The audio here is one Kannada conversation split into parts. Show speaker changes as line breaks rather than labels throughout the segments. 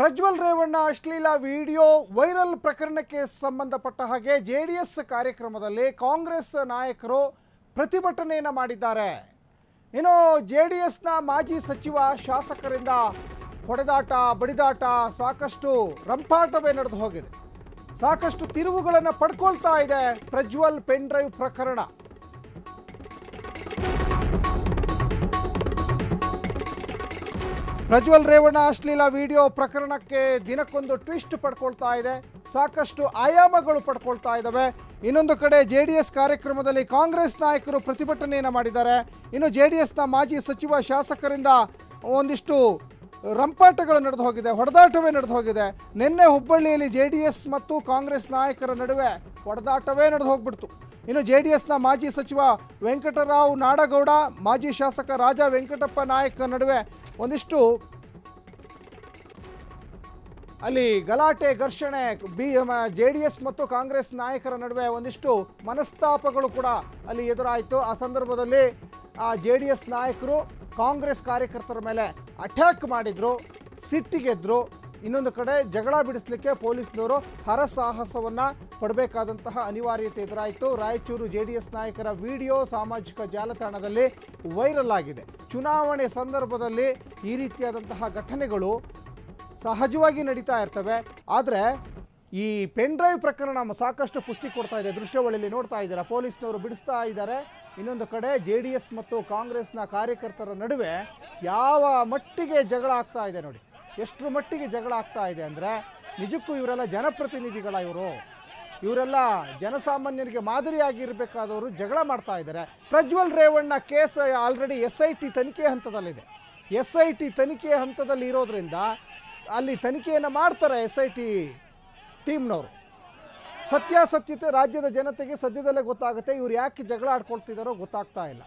ಪ್ರಜ್ವಲ್ ರೇವಣ್ಣ ಅಶ್ಲೀಲ ವಿಡಿಯೋ ವೈರಲ್ ಪ್ರಕರಣಕ್ಕೆ ಸಂಬಂಧಪಟ್ಟ ಹಾಗೆ ಜೆ ಡಿ ಎಸ್ ಕಾರ್ಯಕ್ರಮದಲ್ಲಿ ಕಾಂಗ್ರೆಸ್ ನಾಯಕರು ಪ್ರತಿಭಟನೆಯನ್ನು ಮಾಡಿದ್ದಾರೆ ಇನ್ನು ಜೆ ಡಿ ಎಸ್ನ ಮಾಜಿ ಸಚಿವ ಶಾಸಕರಿಂದ ಹೊಡೆದಾಟ ಬಡಿದಾಟ ಸಾಕಷ್ಟು ರಂಪಾಟವೇ ನಡೆದು ಹೋಗಿದೆ ಸಾಕಷ್ಟು ತಿರುವುಗಳನ್ನು ಪಡ್ಕೊಳ್ತಾ ಇದೆ ಪ್ರಜ್ವಲ್ ಪೆನ್ ಡ್ರೈವ್ ಪ್ರಕರಣ ಪ್ರಜ್ವಲ್ ರೇವಣ್ಣ ಅಶ್ಲೀಲ ವಿಡಿಯೋ ಪ್ರಕರಣಕ್ಕೆ ದಿನಕ್ಕೊಂದು ಟ್ವಿಸ್ಟ್ ಪಡ್ಕೊಳ್ತಾ ಇದೆ ಸಾಕಷ್ಟು ಆಯಾಮಗಳು ಪಡ್ಕೊಳ್ತಾ ಇದ್ದಾವೆ ಇನ್ನೊಂದು ಕಡೆ ಜೆ ಡಿ ಎಸ್ ಕಾರ್ಯಕ್ರಮದಲ್ಲಿ ಕಾಂಗ್ರೆಸ್ ನಾಯಕರು ಪ್ರತಿಭಟನೆಯನ್ನು ಮಾಡಿದ್ದಾರೆ ಇನ್ನು ಜೆ ಡಿ ಎಸ್ನ ಮಾಜಿ ಸಚಿವ ಶಾಸಕರಿಂದ ಒಂದಿಷ್ಟು ರಂಪಾಟಗಳು ನಡೆದು ಹೋಗಿದೆ ಹೊಡೆದಾಟವೇ ನಡೆದು ಹೋಗಿದೆ ನಿನ್ನೆ ಹುಬ್ಬಳ್ಳಿಯಲ್ಲಿ ಜೆ ಡಿ ಎಸ್ ಮತ್ತು ಕಾಂಗ್ರೆಸ್ ನಾಯಕರ ನಡುವೆ ಹೊಡೆದಾಟವೇ ನಡೆದು ಹೋಗ್ಬಿಡ್ತು ಇನ್ನು ಜೆ ಡಿ ಎಸ್ನ ಮಾಜಿ ಸಚಿವ ವೆಂಕಟರಾವ್ ನಾಡಗೌಡ ಮಾಜಿ ಶಾಸಕ ರಾಜ ವೆಂಕಟಪ್ಪ ನಾಯಕ ನಡುವೆ ಒಂದಿಷ್ಟು ಅಲ್ಲಿ ಗಲಾಟೆ ಘರ್ಷಣೆ ಬಿ ಜೆ ಡಿ ಎಸ್ ಮತ್ತು ಕಾಂಗ್ರೆಸ್ ನಾಯಕರ ನಡುವೆ ಒಂದಿಷ್ಟು ಮನಸ್ತಾಪಗಳು ಕೂಡ ಅಲ್ಲಿ ಎದುರಾಯಿತು ಆ ಸಂದರ್ಭದಲ್ಲಿ ಆ ಜೆ ಡಿ ಎಸ್ ನಾಯಕರು ಕಾಂಗ್ರೆಸ್ ಕಾರ್ಯಕರ್ತರ ಮೇಲೆ ಅಟ್ಯಾಕ್ ಮಾಡಿದರು ಸಿಟ್ಟಿಗೆದ್ರು ಇನ್ನೊಂದು ಕಡೆ ಜಗಳ ಬಿಡಿಸಲಿಕ್ಕೆ ಪೊಲೀಸ್ನವರು ಹರಸಾಹಸವನ್ನು ಪಡಬೇಕಾದಂತಹ ಅನಿವಾರ್ಯತೆ ಎದುರಾಯಿತು ರಾಯಚೂರು ಜೆ ಡಿ ಎಸ್ ನಾಯಕರ ವಿಡಿಯೋ ಸಾಮಾಜಿಕ ಜಾಲತಾಣದಲ್ಲಿ ವೈರಲ್ ಆಗಿದೆ ಚುನಾವಣೆ ಸಂದರ್ಭದಲ್ಲಿ ಈ ರೀತಿಯಾದಂತಹ ಘಟನೆಗಳು ಸಹಜವಾಗಿ ನಡೀತಾ ಇರ್ತವೆ ಆದರೆ ಈ ಪೆನ್ ಡ್ರೈವ್ ಪ್ರಕರಣ ಸಾಕಷ್ಟು ಪುಷ್ಟಿ ಕೊಡ್ತಾ ಇದೆ ದೃಶ್ಯಾವಳಿಯಲ್ಲಿ ನೋಡ್ತಾ ಇದ್ದಾರೆ ಪೊಲೀಸ್ನವರು ಬಿಡಿಸ್ತಾ ಇದ್ದಾರೆ ಇನ್ನೊಂದು ಕಡೆ ಜೆ ಡಿ ಎಸ್ ಮತ್ತು ಕಾಂಗ್ರೆಸ್ನ ಕಾರ್ಯಕರ್ತರ ನಡುವೆ ಯಾವ ಮಟ್ಟಿಗೆ ಜಗಳ ಆಗ್ತಾ ಇದೆ ನೋಡಿ ಎಷ್ಟರ ಮಟ್ಟಿಗೆ ಜಗಳ ಆಗ್ತಾ ಇದೆ ಅಂದರೆ ನಿಜಕ್ಕೂ ಇವರೆಲ್ಲ ಜನಪ್ರತಿನಿಧಿಗಳ ಇವರು ಇವರೆಲ್ಲ ಜನಸಾಮಾನ್ಯರಿಗೆ ಮಾದರಿಯಾಗಿರಬೇಕಾದವರು ಜಗಳ ಮಾಡ್ತಾ ಇದ್ದಾರೆ Prajwal Revanna case already S I T ತನಿಖೆ ಹಂತದಲ್ಲಿದೆ ಎಸ್ ಐ ಟಿ ತನಿಖೆ ಹಂತದಲ್ಲಿ ಇರೋದ್ರಿಂದ ಅಲ್ಲಿ ತನಿಖೆಯನ್ನು ಮಾಡ್ತಾರೆ ಎಸ್ ಐ ಟಿ ಟೀಮ್ನವರು ಸತ್ಯಾಸತ್ಯತೆ ರಾಜ್ಯದ ಜನತೆಗೆ ಸದ್ಯದಲ್ಲೇ ಗೊತ್ತಾಗುತ್ತೆ ಇವ್ರು ಯಾಕೆ ಜಗಳ ಆಡ್ಕೊಳ್ತಿದ್ದಾರೋ ಗೊತ್ತಾಗ್ತಾ ಇಲ್ಲ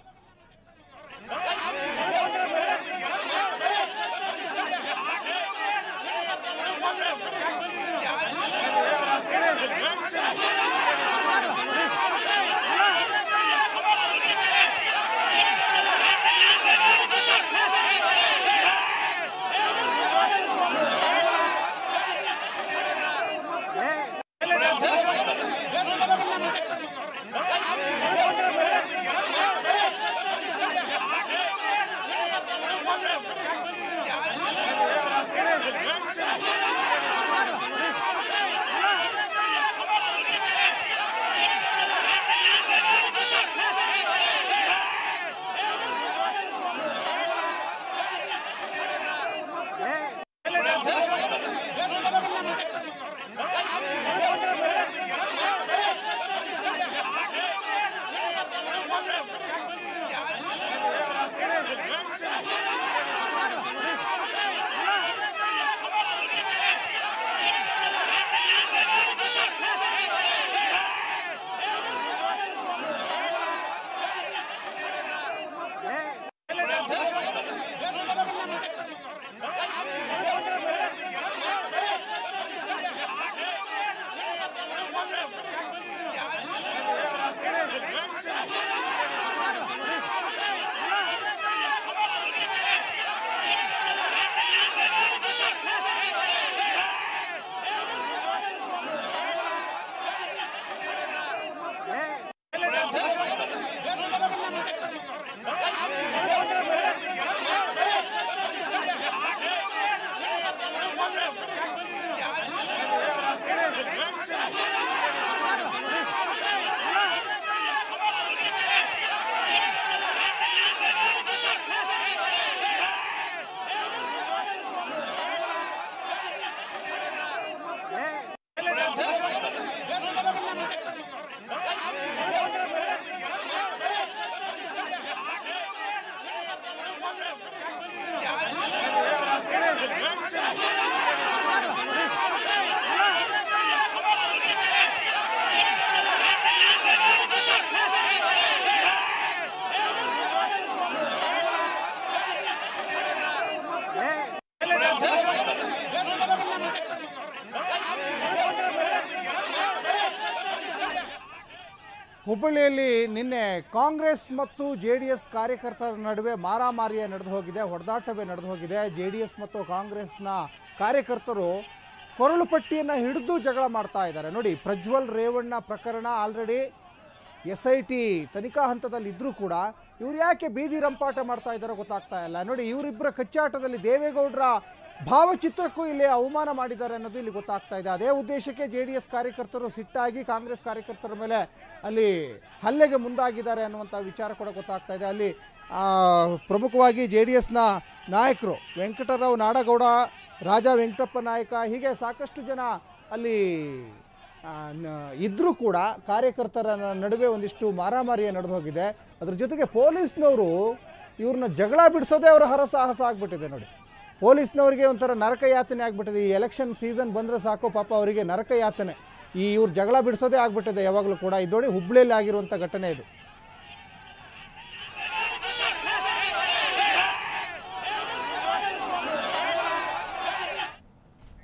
ಹುಬ್ಬಳ್ಳಿಯಲ್ಲಿ ನಿನ್ನೆ ಕಾಂಗ್ರೆಸ್ ಮತ್ತು ಜೆ ಡಿ ಎಸ್ ಕಾರ್ಯಕರ್ತರ ನಡುವೆ ಮಾರಾಮಾರಿಯೇ ನಡೆದು ಹೋಗಿದೆ ಹೊಡೆದಾಟವೇ ನಡೆದು ಹೋಗಿದೆ ಜೆ ಡಿ ಎಸ್ ಮತ್ತು ಕಾಂಗ್ರೆಸ್ನ ಕಾರ್ಯಕರ್ತರು ಕೊರಳು ಪಟ್ಟಿಯನ್ನು ಹಿಡಿದು ಜಗಳ ಮಾಡ್ತಾ ಇದ್ದಾರೆ ನೋಡಿ ಪ್ರಜ್ವಲ್ ರೇವಣ್ಣ ಪ್ರಕರಣ ಆಲ್ರೆಡಿ ಎಸ್ ಐ ಟಿ ತನಿಖಾ ಹಂತದಲ್ಲಿ ಕೂಡ ಇವ್ರು ಯಾಕೆ ಬೀದಿ ರಂಪಾಟ ಮಾಡ್ತಾ ಇದ್ದಾರೋ ಗೊತ್ತಾಗ್ತಾ ಇಲ್ಲ ನೋಡಿ ಇವರಿಬ್ಬರ ಕಚ್ಚಾಟದಲ್ಲಿ ದೇವೇಗೌಡರ ಭಾವಚಿತ್ರಕ್ಕೂ ಇಲ್ಲಿ ಅವಮಾನ ಮಾಡಿದ್ದಾರೆ ಅನ್ನೋದು ಇಲ್ಲಿ ಗೊತ್ತಾಗ್ತಾ ಇದೆ ಅದೇ ಉದ್ದೇಶಕ್ಕೆ ಜೆ ಡಿ ಎಸ್ ಕಾರ್ಯಕರ್ತರು ಸಿಟ್ಟಾಗಿ ಕಾಂಗ್ರೆಸ್ ಕಾರ್ಯಕರ್ತರ ಮೇಲೆ ಅಲ್ಲಿ ಹಲ್ಲೆಗೆ ಮುಂದಾಗಿದ್ದಾರೆ ಅನ್ನುವಂಥ ವಿಚಾರ ಕೂಡ ಗೊತ್ತಾಗ್ತಾ ಇದೆ ಅಲ್ಲಿ ಪ್ರಮುಖವಾಗಿ ಜೆ ಡಿ ಎಸ್ನ ನಾಯಕರು ವೆಂಕಟರಾವ್ ನಾಡಗೌಡ ರಾಜ ವೆಂಕಟಪ್ಪ ನಾಯಕ ಹೀಗೆ ಸಾಕಷ್ಟು ಜನ ಅಲ್ಲಿ ಇದ್ದರೂ ಕೂಡ ಕಾರ್ಯಕರ್ತರ ನಡುವೆ ಒಂದಿಷ್ಟು ಮಾರಾಮಾರಿಯ ನಡೆದು ಹೋಗಿದೆ ಅದ್ರ ಜೊತೆಗೆ ಪೊಲೀಸ್ನವರು ಇವ್ರನ್ನ ಜಗಳ ಬಿಡಿಸೋದೇ ಅವರ ಹರಸಾಹಸ ಆಗಿಬಿಟ್ಟಿದೆ ನೋಡಿ ಪೊಲೀಸ್ನವರಿಗೆ ಒಂಥರ ನರಕ ಯಾತನೆ ಆಗ್ಬಿಟ್ಟಿದೆ ಈ ಎಲೆಕ್ಷನ್ ಸೀಸನ್ ಬಂದರೆ ಸಾಕು ಪಾಪ ಅವರಿಗೆ ನರಕ ಯಾತನೆ ಈ ಇವ್ರು ಜಗಳ ಬಿಡಿಸೋದೇ ಆಗ್ಬಿಟ್ಟಿದೆ ಯಾವಾಗಲೂ ಕೂಡ ಇದೋಡಿ ಹುಬ್ಬಳ್ಳಿಯಲ್ಲಿ ಆಗಿರುವಂಥ ಘಟನೆ ಇದು